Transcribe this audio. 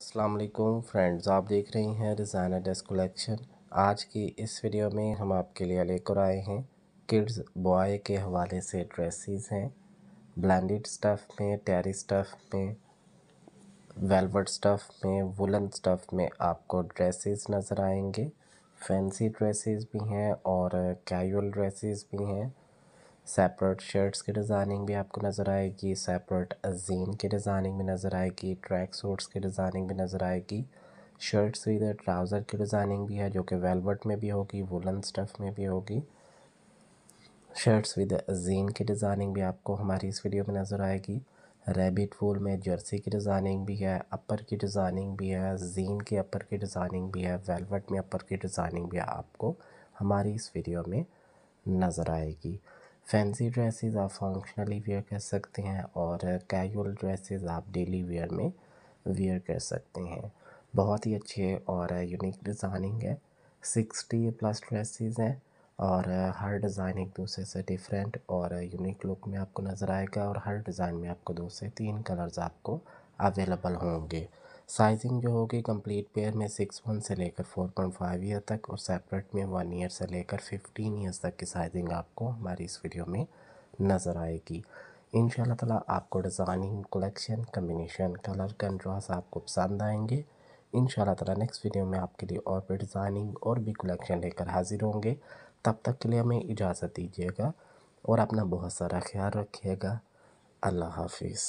असलकुम फ्रेंड्स आप देख रहे हैं रिजाना डेस्क कलेक्शन आज की इस वीडियो में हम आपके लिए लेकर आए हैं किड्स बॉय के हवाले से ड्रेसेस हैं ब्लेंडेड स्टफ़ में टेरी स्टफ़ में वेलवेट स्टफ़ में वुलन स्टफ़ में आपको ड्रेसेस नज़र आएंगे फैंसी ड्रेसेस भी हैं और कैजुअल ड्रेसेस भी हैं सेपरेट शर्ट्स की डिज़ाइनिंग भी आपको नज़र आएगी सेपरेट जीन की डिज़ाइनिंग भी नज़र आएगी ट्रैक सूट्स की डिज़ाइनिंग भी नज़र आएगी शर्ट्स इधर ट्राउज़र की डिज़ाइनिंग भी है जो कि वेलवेट में भी होगी वुलन स्टफ़ में भी होगी शर्ट्स विद जीन की डिज़ाइनिंग भी आपको हमारी इस वीडियो में नज़र आएगी रेबिट फूल में जर्सी की डिज़ाइनिंग भी है अपर की डिज़ाइनिंग भी है जीन के अपर की डिज़ाइनिंग भी है वेलवेट में अपर की डिज़ाइनिंग भी आपको हमारी इस वीडियो में नज़र आएगी फैंसी ड्रेसेस आप फंक्शनली वेयर कर सकते हैं और कैजुअल ड्रेसेस आप डेली वेयर में वेयर कर सकते हैं बहुत ही अच्छे और यूनिक डिज़ाइनिंग है सिक्सटी प्लस ड्रेसेस हैं और हर डिज़ाइन एक दूसरे से डिफरेंट और यूनिक लुक में आपको नज़र आएगा और हर डिज़ाइन में आपको दो से तीन कलर्स आपको अवेलेबल होंगे साइजिंग जो होगी कंप्लीट पेयर में सिक्स मंथ से लेकर फोर पॉइंट फाइव ईयर तक और सेपरेट में वन ईयर से लेकर फिफ्टीन ईयर्स तक की साइजिंग आपको हमारी इस वीडियो में नज़र आएगी इन ताला आपको designing collection combination colour contrast आपको पसंद आएंगे इन ताला नेक्स्ट वीडियो में आपके लिए और भी डिज़ाइनिंग और भी कलेक्शन लेकर हाजिर होंगे तब तक के लिए हमें इजाज़त दीजिएगा और अपना बहुत सारा ख्याल रखिएगा अल्लाह हाफिज़